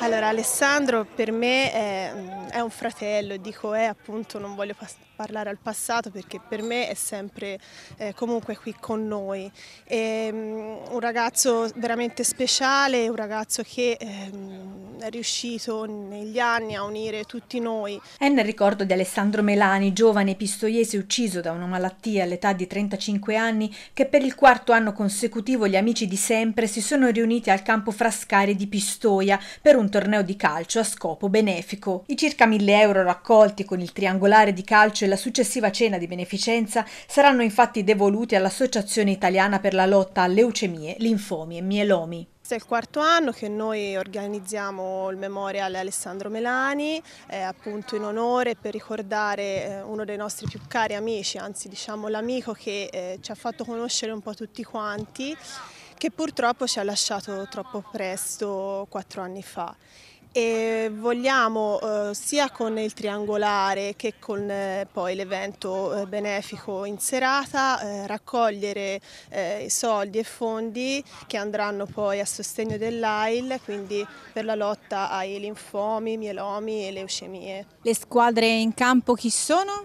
Allora Alessandro per me è, è un fratello, dico è eh, appunto, non voglio parlare al passato perché per me è sempre eh, comunque qui con noi. È, um, ehm, un ragazzo veramente speciale, un ragazzo che... Eh, riuscito negli anni a unire tutti noi. È nel ricordo di Alessandro Melani, giovane pistoiese ucciso da una malattia all'età di 35 anni, che per il quarto anno consecutivo gli amici di sempre si sono riuniti al campo Frascari di Pistoia per un torneo di calcio a scopo benefico. I circa 1000 euro raccolti con il triangolare di calcio e la successiva cena di beneficenza saranno infatti devoluti all'Associazione Italiana per la lotta a leucemie, linfomi e mielomi. Questo è il quarto anno che noi organizziamo il Memorial Alessandro Melani, eh, appunto in onore per ricordare eh, uno dei nostri più cari amici, anzi diciamo l'amico che eh, ci ha fatto conoscere un po' tutti quanti che purtroppo ci ha lasciato troppo presto quattro anni fa e vogliamo eh, sia con il triangolare che con eh, poi l'evento eh, benefico in serata eh, raccogliere eh, soldi e fondi che andranno poi a sostegno dell'AIL, quindi per la lotta ai linfomi, mielomi e leucemie. Le squadre in campo chi sono?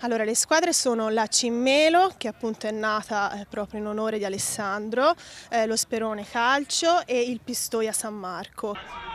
Allora, le squadre sono la Cimmelo, che appunto è nata eh, proprio in onore di Alessandro, lo Sperone Calcio e il Pistoia San Marco.